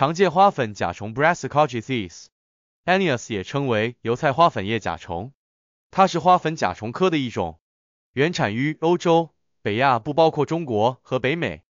常见花粉甲虫 Brassicaceae，a n i a c e a 也称为油菜花粉叶甲虫，它是花粉甲虫科的一种，原产于欧洲、北亚，不包括中国和北美。